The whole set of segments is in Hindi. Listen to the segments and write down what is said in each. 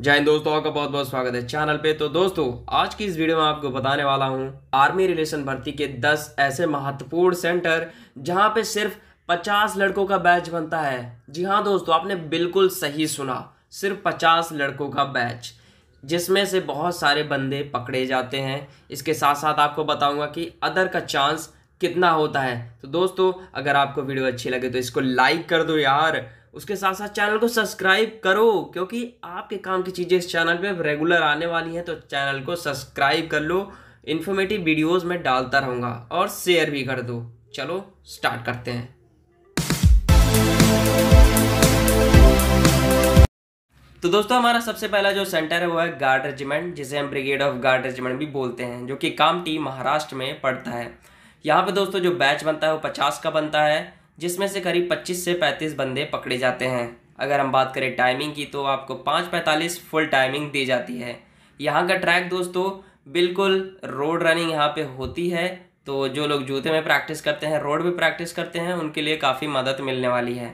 जय हिंद दोस्तों आपका बहुत बहुत स्वागत है चैनल पे तो दोस्तों आज की इस वीडियो में आपको बताने वाला हूँ आर्मी रिलेशन भर्ती के 10 ऐसे महत्वपूर्ण सेंटर जहाँ पे सिर्फ 50 लड़कों का बैच बनता है जी हाँ दोस्तों आपने बिल्कुल सही सुना सिर्फ 50 लड़कों का बैच जिसमें से बहुत सारे बंदे पकड़े जाते हैं इसके साथ साथ आपको बताऊँगा कि अदर का चांस कितना होता है तो दोस्तों अगर आपको वीडियो अच्छी लगे तो इसको लाइक कर दो यार उसके साथ साथ चैनल को सब्सक्राइब करो क्योंकि आपके काम की चीज़ें इस चैनल पे रेगुलर आने वाली हैं तो चैनल को सब्सक्राइब कर लो इन्फॉर्मेटिव वीडियोस मैं डालता रहूँगा और शेयर भी कर दो चलो स्टार्ट करते हैं तो दोस्तों हमारा सबसे पहला जो सेंटर है वो है गार्ड रेजिमेंट जिसे हम ब्रिगेड ऑफ गार्ड रेजिमेंट भी बोलते हैं जो कि कामटी महाराष्ट्र में पड़ता है यहाँ पे दोस्तों जो बैच बनता है वो पचास का बनता है जिसमें से करीब 25 से 35 बंदे पकड़े जाते हैं अगर हम बात करें टाइमिंग की तो आपको पाँच पैंतालीस फुल टाइमिंग दी जाती है यहाँ का ट्रैक दोस्तों बिल्कुल रोड रनिंग यहाँ पे होती है तो जो लोग जूते में प्रैक्टिस करते हैं रोड भी प्रैक्टिस करते हैं उनके लिए काफ़ी मदद मिलने वाली है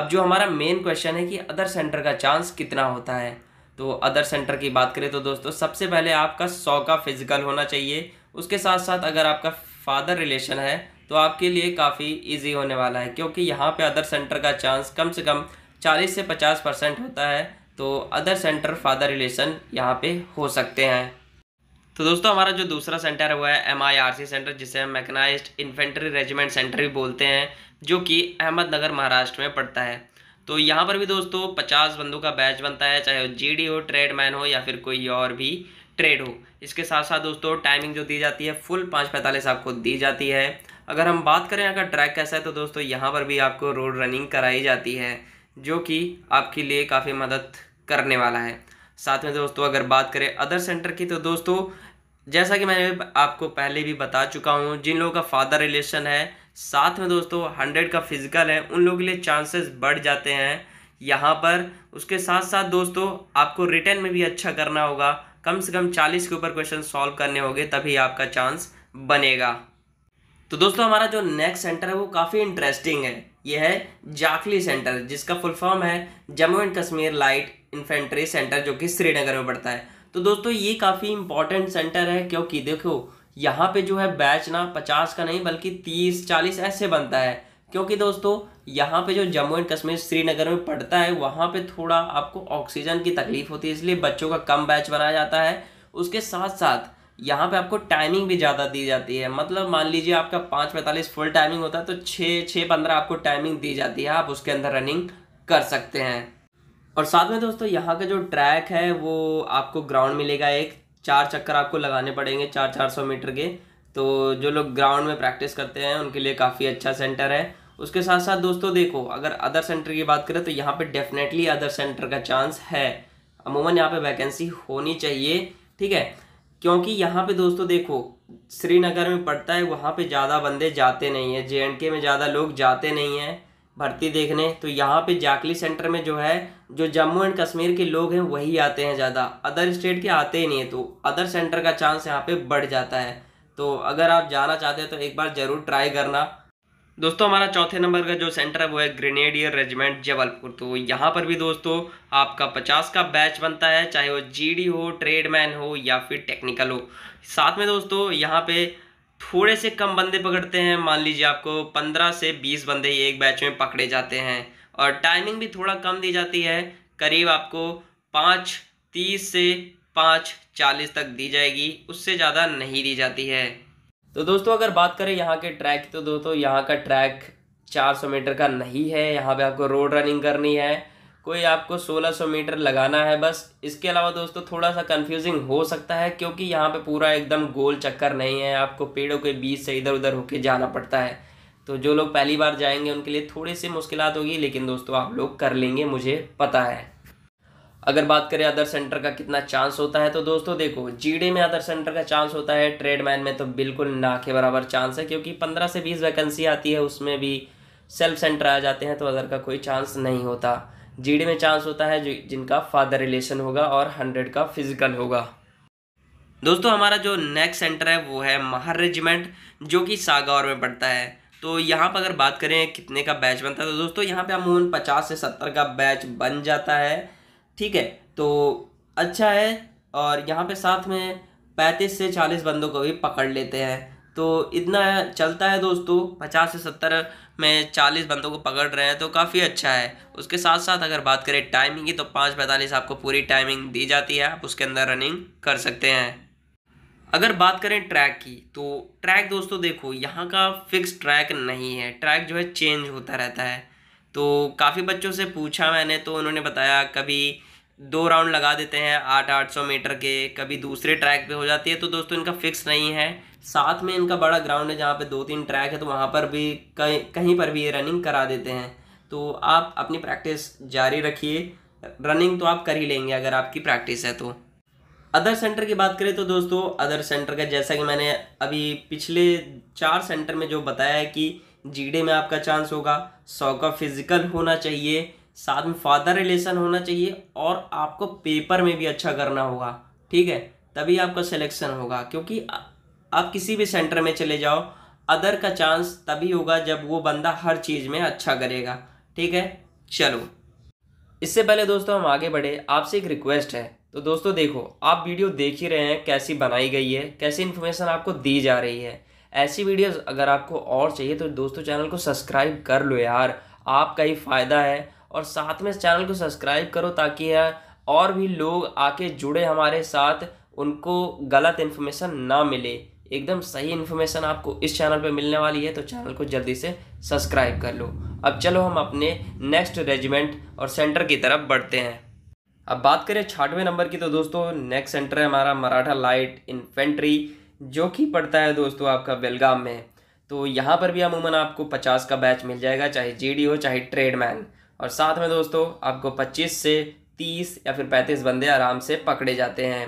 अब जो हमारा मेन क्वेश्चन है कि अदर सेंटर का चांस कितना होता है तो अदर सेंटर की बात करें तो दोस्तों सबसे पहले आपका सौ का फिजिकल होना चाहिए उसके साथ साथ अगर आपका फादर रिलेशन है तो आपके लिए काफ़ी इजी होने वाला है क्योंकि यहाँ पे अदर सेंटर का चांस कम से कम 40 से 50 परसेंट होता है तो अदर सेंटर फादर रिलेशन यहाँ पे हो सकते हैं तो दोस्तों हमारा जो दूसरा सेंटर हुआ है M I R C centre जिसे हम मेकनाइज इन्फेंट्री रेजिमेंट सेंटर भी बोलते हैं जो कि अहमदनगर महाराष्ट्र में पड़ता है तो यहाँ पर भी दोस्तों पचास बंदों का बैच बनता है चाहे वो जी डी हो ट्रेडमैन हो या फिर कोई और भी ट्रेड हो इसके साथ साथ दोस्तों टाइमिंग जो दी जाती है फुल पाँच पैंतालीस आपको दी जाती है अगर हम बात करें अगर ट्रैक कैसा है तो दोस्तों यहाँ पर भी आपको रोड रनिंग कराई जाती है जो कि आपके लिए काफ़ी मदद करने वाला है साथ में दोस्तों अगर बात करें अदर सेंटर की तो दोस्तों जैसा कि मैंने आपको पहले भी बता चुका हूँ जिन लोगों का फादर रिलेशन है साथ में दोस्तों हंड्रेड का फिजिकल है उन लोगों के लिए चांसेस बढ़ जाते हैं यहाँ पर उसके साथ साथ दोस्तों आपको रिटर्न में भी अच्छा करना होगा कम से कम चालीस के ऊपर क्वेश्चन सॉल्व करने होंगे तभी आपका चांस बनेगा तो दोस्तों हमारा जो नेक्स्ट सेंटर है वो काफ़ी इंटरेस्टिंग है यह है जाखली सेंटर जिसका फुल फॉर्म है Jammu and Kashmir light infantry centre जो कि श्रीनगर में पड़ता है तो दोस्तों ये काफ़ी इंपॉर्टेंट सेंटर है क्योंकि देखो यहाँ पे जो है बैच ना पचास का नहीं बल्कि तीस चालीस ऐसे बनता है क्योंकि दोस्तों यहाँ पे जो जम्मू एंड कश्मीर श्रीनगर में पड़ता है वहाँ पे थोड़ा आपको ऑक्सीजन की तकलीफ होती है इसलिए बच्चों का कम बैच बनाया जाता है उसके साथ साथ यहाँ पे आपको टाइमिंग भी ज़्यादा दी जाती है मतलब मान लीजिए आपका पाँच पैंतालीस फुल टाइमिंग होता है तो छः छः पंद्रह आपको टाइमिंग दी जाती है आप उसके अंदर रनिंग कर सकते हैं और साथ में दोस्तों यहाँ का जो ट्रैक है वो आपको ग्राउंड मिलेगा एक चार चक्कर आपको लगाने पड़ेंगे चार चार सौ मीटर के तो जो लोग ग्राउंड में प्रैक्टिस करते हैं उनके लिए काफ़ी अच्छा सेंटर है उसके साथ साथ दोस्तों देखो अगर अदर सेंटर की बात करें तो यहाँ पर डेफिनेटली अदर सेंटर का चांस है अमूमन यहाँ पर वैकेंसी होनी चाहिए ठीक है क्योंकि यहाँ पे दोस्तों देखो श्रीनगर में पड़ता है वहाँ पे ज़्यादा बंदे जाते नहीं हैं जे में ज़्यादा लोग जाते नहीं हैं भर्ती देखने तो यहाँ पे जाकली सेंटर में जो है जो जम्मू एंड कश्मीर के लोग हैं वही आते हैं ज़्यादा अदर स्टेट के आते ही नहीं है तो अदर सेंटर का चांस यहाँ पर बढ़ जाता है तो अगर आप जाना चाहते हैं तो एक बार ज़रूर ट्राई करना दोस्तों हमारा चौथे नंबर का जो सेंटर है वो है ग्रेनेडियर रेजिमेंट जबलपुर तो यहाँ पर भी दोस्तों आपका पचास का बैच बनता है चाहे वो जीडी हो ट्रेडमैन हो या फिर टेक्निकल हो साथ में दोस्तों यहाँ पे थोड़े से कम बंदे पकड़ते हैं मान लीजिए आपको पंद्रह से बीस बंदे ही एक बैच में पकड़े जाते हैं और टाइमिंग भी थोड़ा कम दी जाती है करीब आपको पाँच तीस से पाँच चालीस तक दी जाएगी उससे ज़्यादा नहीं दी जाती है तो दोस्तों अगर बात करें यहाँ के ट्रैक तो दोस्तों यहाँ का ट्रैक 400 मीटर का नहीं है यहाँ पे आपको रोड रनिंग करनी है कोई आपको 1600 मीटर लगाना है बस इसके अलावा दोस्तों थोड़ा सा कंफ्यूजिंग हो सकता है क्योंकि यहाँ पे पूरा एकदम गोल चक्कर नहीं है आपको पेड़ों के बीच से इधर उधर होके जाना पड़ता है तो जो लोग पहली बार जाएंगे उनके लिए थोड़ी सी मुश्किल होगी लेकिन दोस्तों आप लोग कर लेंगे मुझे पता है अगर बात करें अदर सेंटर का कितना चांस होता है तो दोस्तों देखो जीडे में अदर सेंटर का चांस होता है ट्रेडमैन में तो बिल्कुल ना के बराबर चांस है क्योंकि पंद्रह से बीस वैकेंसी आती है उसमें भी सेल्फ सेंटर आ जाते हैं तो अदर का कोई चांस नहीं होता जीडी में चांस होता है जिनका फादर रिलेशन होगा और हंड्रेड का फिजिकल होगा दोस्तों हमारा जो नेक्स्ट सेंटर है वो है महर रेजिमेंट जो कि सागौर में पड़ता है तो यहाँ पर अगर बात करें कितने का बैच बनता है तो दोस्तों यहाँ पे अमूमन पचास से सत्तर का बैच बन जाता है ठीक है तो अच्छा है और यहाँ पे साथ में पैंतीस से चालीस बंदों को भी पकड़ लेते हैं तो इतना चलता है दोस्तों पचास से सत्तर में चालीस बंदों को पकड़ रहे हैं तो काफ़ी अच्छा है उसके साथ साथ अगर बात करें टाइमिंग की तो पाँच पैंतालीस आपको पूरी टाइमिंग दी जाती है आप उसके अंदर रनिंग कर सकते हैं अगर बात करें ट्रैक की तो ट्रैक दोस्तों देखो यहाँ का फिक्स ट्रैक नहीं है ट्रैक जो है चेंज होता रहता है तो काफ़ी बच्चों से पूछा मैंने तो उन्होंने बताया कभी दो राउंड लगा देते हैं आठ आठ सौ मीटर के कभी दूसरे ट्रैक पे हो जाती है तो दोस्तों इनका फिक्स नहीं है साथ में इनका बड़ा ग्राउंड है जहाँ पे दो तीन ट्रैक है तो वहाँ पर भी कहीं कहीं पर भी ये रनिंग करा देते हैं तो आप अपनी प्रैक्टिस जारी रखिए रनिंग तो आप कर ही लेंगे अगर आपकी प्रैक्टिस है तो अदर सेंटर की बात करें तो दोस्तों अदर सेंटर का जैसा कि मैंने अभी पिछले चार सेंटर में जो बताया है कि जीडे में आपका चांस होगा सौ का फिजिकल होना चाहिए साथ में फादर रिलेशन होना चाहिए और आपको पेपर में भी अच्छा करना होगा ठीक है तभी आपका सिलेक्शन होगा क्योंकि आप किसी भी सेंटर में चले जाओ अदर का चांस तभी होगा जब वो बंदा हर चीज़ में अच्छा करेगा ठीक है चलो इससे पहले दोस्तों हम आगे बढ़े आपसे एक रिक्वेस्ट है तो दोस्तों देखो आप वीडियो देख ही रहे हैं कैसी बनाई गई है कैसी इन्फॉर्मेशन आपको दी जा रही है ऐसी वीडियोस अगर आपको और चाहिए तो दोस्तों चैनल को सब्सक्राइब कर लो यार आपका ही फ़ायदा है और साथ में इस चैनल को सब्सक्राइब करो ताकि यार और भी लोग आके जुड़े हमारे साथ उनको गलत इन्फॉर्मेशन ना मिले एकदम सही इन्फॉर्मेशन आपको इस चैनल पर मिलने वाली है तो चैनल को जल्दी से सब्सक्राइब कर लो अब चलो हम अपने नेक्स्ट रेजिमेंट और सेंटर की तरफ बढ़ते हैं अब बात करें छाठवें नंबर की तो दोस्तों नेक्स्ट सेंटर है हमारा मराठा लाइट इन्फेंट्री जो कि पड़ता है दोस्तों आपका बेलगाम में तो यहाँ पर भी अमूमन आपको पचास का बैच मिल जाएगा चाहे जीडी हो चाहे ट्रेडमैन और साथ में दोस्तों आपको पच्चीस से तीस या फिर पैंतीस बंदे आराम से पकड़े जाते हैं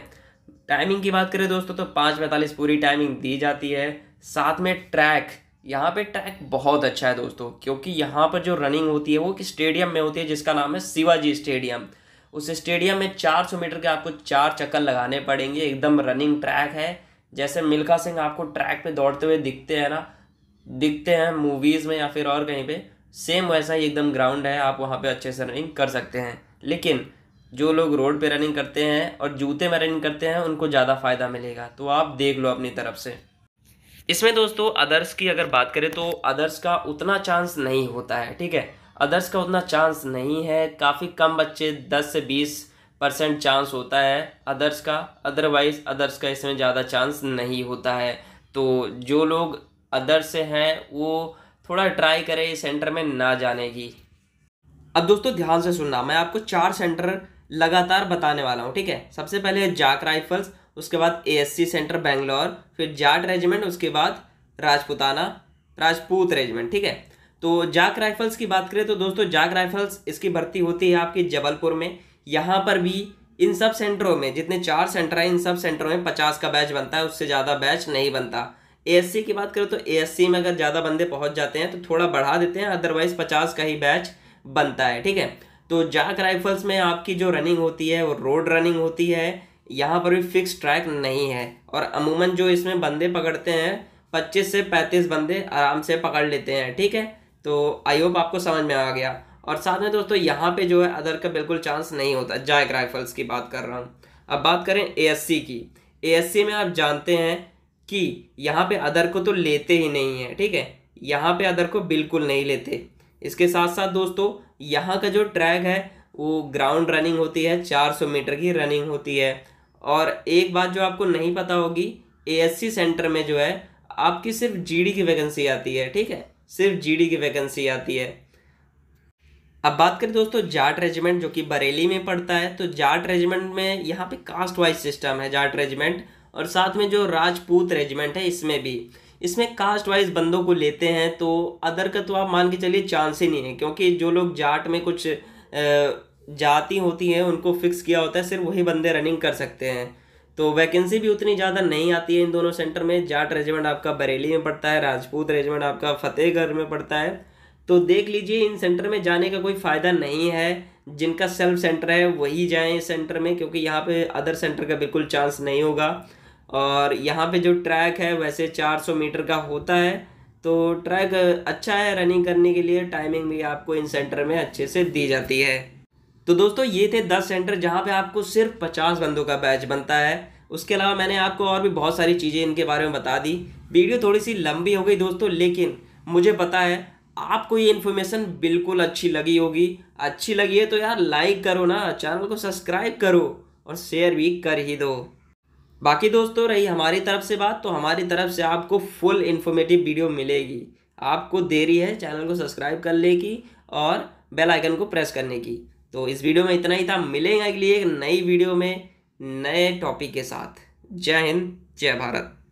टाइमिंग की बात करें दोस्तों तो पाँच पैंतालीस पूरी टाइमिंग दी जाती है साथ में ट्रैक यहाँ पे ट्रैक बहुत अच्छा है दोस्तों क्योंकि यहाँ पर जो रनिंग होती है वो कि स्टेडियम में होती है जिसका नाम है शिवाजी स्टेडियम उस स्टेडियम में 400 मीटर के आपको चार चक्कर लगाने पड़ेंगे एकदम रनिंग ट्रैक है जैसे मिल्खा सिंह आपको ट्रैक पे दौड़ते हुए दिखते हैं ना दिखते हैं मूवीज़ में या फिर और कहीं पे सेम वैसा ही एकदम ग्राउंड है आप वहाँ पे अच्छे से रनिंग कर सकते हैं लेकिन जो लोग रोड पे रनिंग करते हैं और जूते में रनिंग करते हैं उनको ज़्यादा फ़ायदा मिलेगा तो आप देख लो अपनी तरफ से इसमें दोस्तों अदर्स की अगर बात करें तो अदर्स का उतना चांस नहीं होता है ठीक है अदर्स का उतना चांस नहीं है काफ़ी कम बच्चे दस से बीस परसेंट चांस होता है अदर्स का अदरवाइज़ अदर्स का इसमें ज़्यादा चांस नहीं होता है तो जो लोग अदर्स से हैं वो थोड़ा ट्राई करें इस सेंटर में ना जाने की अब दोस्तों ध्यान से सुनना मैं आपको चार सेंटर लगातार बताने वाला हूँ ठीक है सबसे पहले जाक राइफल्स उसके बाद ए सेंटर बेंगलोर फिर जाट रेजिमेंट उसके बाद राजपुताना राजपूत रेजिमेंट ठीक है तो जाक राइफल्स की बात करें तो दोस्तों जाक राइफल्स इसकी भर्ती होती है आपकी जबलपुर में यहाँ पर भी इन सब सेंटरों में जितने चार सेंटर हैं इन सब सेंटरों में पचास का बैच बनता है उससे ज़्यादा बैच नहीं बनता ए की बात करें तो ए में अगर ज़्यादा बंदे पहुँच जाते हैं तो थोड़ा बढ़ा देते हैं अदरवाइज़ पचास का ही बैच बनता है ठीक है तो जाक राइफल्स में आपकी जो रनिंग होती है वो रोड रनिंग होती है यहाँ पर भी फिक्स ट्रैक नहीं है और अमूमन जो इसमें बंदे पकड़ते हैं पच्चीस से पैंतीस बंदे आराम से पकड़ लेते हैं ठीक है तो आई होप आपको समझ में आ गया और साथ में दोस्तों यहाँ पे जो है अदर का बिल्कुल चांस नहीं होता जैक राइफल्स की बात कर रहा हूँ अब बात करें ए की ए में आप जानते हैं कि यहाँ पे अदर को तो लेते ही नहीं है ठीक है यहाँ पे अदर को बिल्कुल नहीं लेते इसके साथ साथ दोस्तों यहाँ का जो ट्रैक है वो ग्राउंड रनिंग होती है चार मीटर की रनिंग होती है और एक बात जो आपको नहीं पता होगी ए सेंटर में जो है आपकी सिर्फ जी की वैकेंसी आती है ठीक है सिर्फ जीडी की वैकेंसी आती है अब बात करें दोस्तों जाट रेजिमेंट जो कि बरेली में पड़ता है तो जाट रेजिमेंट में यहाँ पे कास्ट वाइज सिस्टम है जाट रेजिमेंट और साथ में जो राजपूत रेजिमेंट है इसमें भी इसमें कास्ट वाइज बंदों को लेते हैं तो अदर का तो आप मान के चलिए चांस ही नहीं है क्योंकि जो लोग जाट में कुछ जाति होती है उनको फिक्स किया होता है सिर्फ वही बंदे रनिंग कर सकते हैं तो वैकेंसी भी उतनी ज़्यादा नहीं आती है इन दोनों सेंटर में जाट रेजिमेंट आपका बरेली में पड़ता है राजपूत रेजिमेंट आपका फतेहगढ़ में पड़ता है तो देख लीजिए इन सेंटर में जाने का कोई फ़ायदा नहीं है जिनका सेल्फ सेंटर है वही जाएं इस सेंटर में क्योंकि यहाँ पे अदर सेंटर का बिल्कुल चांस नहीं होगा और यहाँ पे जो ट्रैक है वैसे 400 मीटर का होता है तो ट्रैक अच्छा है रनिंग करने के लिए टाइमिंग भी आपको इन सेंटर में अच्छे से दी जाती है तो दोस्तों ये थे दस सेंटर जहाँ पे आपको सिर्फ पचास बंदों का बैच बनता है उसके अलावा मैंने आपको और भी बहुत सारी चीज़ें इनके बारे में बता दी वीडियो थोड़ी सी लंबी हो गई दोस्तों लेकिन मुझे पता है आपको ये इन्फॉर्मेशन बिल्कुल अच्छी लगी होगी अच्छी लगी है तो यार लाइक करो ना चैनल को सब्सक्राइब करो और शेयर भी कर ही दो बाकी दोस्तों रही हमारी तरफ से बात तो हमारी तरफ से आपको फुल इन्फॉर्मेटिव वीडियो मिलेगी आपको देरी है चैनल को सब्सक्राइब करने की और बेल आइकन को प्रेस करने की तो इस वीडियो में इतना ही था मिलेंगे अगली एक नई वीडियो में नए टॉपिक के साथ जय हिंद जय भारत